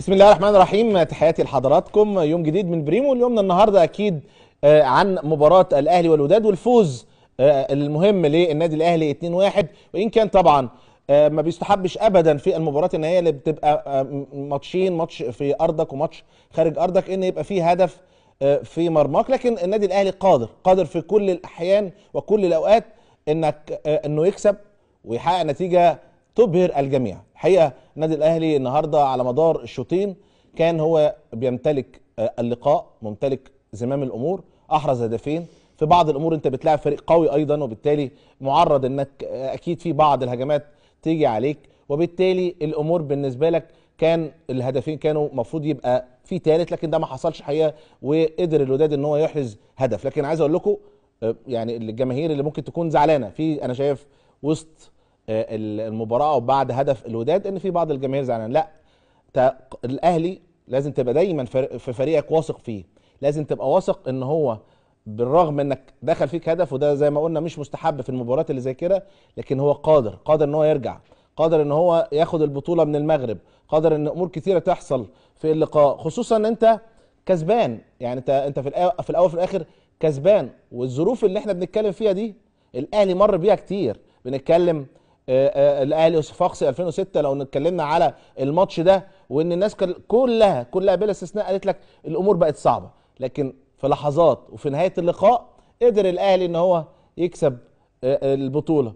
بسم الله الرحمن الرحيم تحياتي لحضراتكم يوم جديد من بريمو اليومنا النهارده اكيد آه، عن مباراه الاهلي والوداد والفوز آه، المهم للنادي الاهلي 2-1 وان كان طبعا آه، ما بيستحبش ابدا في المباراه النهائيه اللي بتبقى ماتشين ماتش في ارضك وماتش خارج ارضك ان يبقى فيه هدف في مرماك لكن النادي الاهلي قادر قادر في كل الاحيان وكل الاوقات انك انه يكسب ويحقق نتيجه تبهر الجميع الحقيقه النادي الاهلي النهارده على مدار الشوطين كان هو بيمتلك آه، اللقاء ممتلك زمام الامور احرز هدفين في بعض الامور انت بتلاعب فريق قوي ايضا وبالتالي معرض انك آه، اكيد في بعض الهجمات تيجي عليك وبالتالي الامور بالنسبه لك كان الهدفين كانوا المفروض يبقى في ثالث لكن ده ما حصلش حقيقه وقدر الوداد ان هو يحرز هدف لكن عايز اقول لكم آه، يعني الجماهير اللي ممكن تكون زعلانه في انا شايف وسط آه، المباراه او بعد هدف الوداد ان في بعض الجماهير زعلان لا الاهلي لازم تبقى دايما في فريقك واثق فيه لازم تبقى واثق ان هو بالرغم انك دخل فيك هدف وده زي ما قلنا مش مستحب في المباريات اللي زي كده لكن هو قادر قادر ان هو يرجع قادر ان هو ياخد البطوله من المغرب قادر ان امور كثيره تحصل في اللقاء خصوصا ان انت كسبان يعني انت انت في في الاول وفي الاخر كسبان والظروف اللي احنا بنتكلم فيها دي الاهلي مر بيها كتير بنتكلم آه، آه، الاهلي وصفاقسي 2006 لو اتكلمنا على الماتش ده وان الناس كلها كلها بلا استثناء قالت لك الامور بقت صعبه لكن في لحظات وفي نهايه اللقاء قدر الاهلي ان هو يكسب آه، البطوله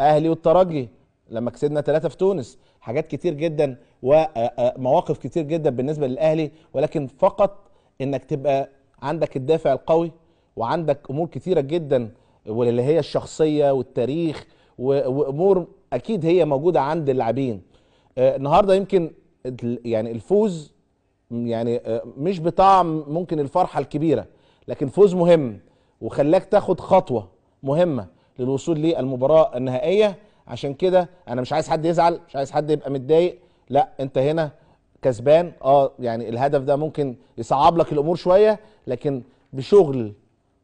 اهلي والترجي لما كسبنا ثلاثة في تونس حاجات كتير جدا ومواقف كتير جدا بالنسبة للأهلي ولكن فقط انك تبقى عندك الدافع القوي وعندك امور كتيرة جدا واللي هي الشخصية والتاريخ وامور اكيد هي موجوده عند اللاعبين آه، النهارده يمكن يعني الفوز يعني آه، مش بطعم ممكن الفرحه الكبيره لكن فوز مهم وخلاك تاخد خطوه مهمه للوصول للمباراه النهائيه عشان كده انا مش عايز حد يزعل مش عايز حد يبقى متضايق لا انت هنا كسبان اه يعني الهدف ده ممكن يصعب لك الامور شويه لكن بشغل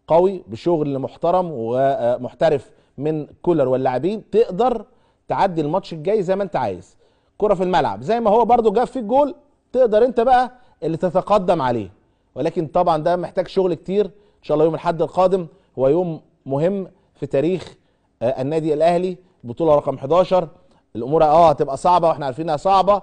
قوي بشغل محترم ومحترف من كولر واللاعبين تقدر تعدي الماتش الجاي زي ما انت عايز كره في الملعب زي ما هو برده جاب فيه الجول تقدر انت بقى اللي تتقدم عليه ولكن طبعا ده محتاج شغل كتير ان شاء الله يوم الاحد القادم هو يوم مهم في تاريخ آه، النادي الاهلي بطوله رقم 11 الامور اه هتبقى صعبه واحنا عارفين انها صعبه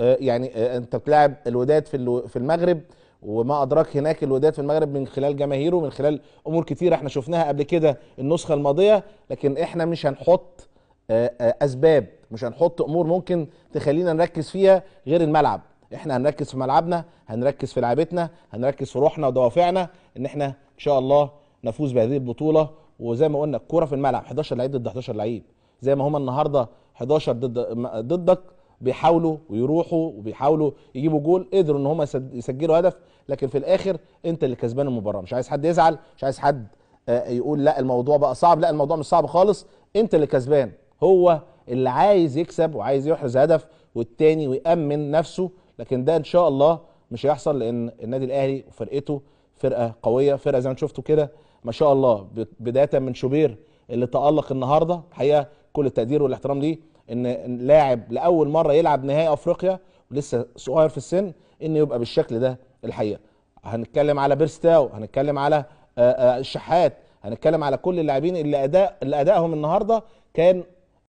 آه، يعني آه، انت بتلاعب الوداد في في المغرب وما ادراك هناك الوداد في المغرب من خلال جماهيره من خلال امور كتيره احنا شفناها قبل كده النسخه الماضيه لكن احنا مش هنحط آه، آه، اسباب مش هنحط امور ممكن تخلينا نركز فيها غير الملعب احنا هنركز في ملعبنا هنركز في لعبتنا هنركز في روحنا ودوافعنا ان احنا ان شاء الله نفوز بهذه البطوله وزي ما قلنا الكوره في الملعب 11 لعيب ضد 11 لعيب زي ما هما النهارده 11 ضد ضدك بيحاولوا ويروحوا وبيحاولوا يجيبوا جول قدروا ان هما يسجلوا هدف لكن في الاخر انت اللي كسبان المباراه مش عايز حد يزعل مش عايز حد آه، يقول لا الموضوع بقى صعب لا الموضوع مش صعب خالص انت اللي كسبان هو اللي عايز يكسب وعايز يحرز هدف والتاني ويأمن نفسه لكن ده ان شاء الله مش هيحصل لان النادي الاهلي وفرقته فرقه قويه فرقه زي ما شفتوا كده ما شاء الله بدايه من شوبير اللي تالق النهارده الحقيقه كل التقدير والاحترام ليه ان لاعب لاول مره يلعب نهائي افريقيا ولسه صغير في السن ان يبقى بالشكل ده الحقيقه هنتكلم على بيرستاو هنتكلم على الشحات هنتكلم على كل اللاعبين اللي اداء اللي ادائهم النهارده كان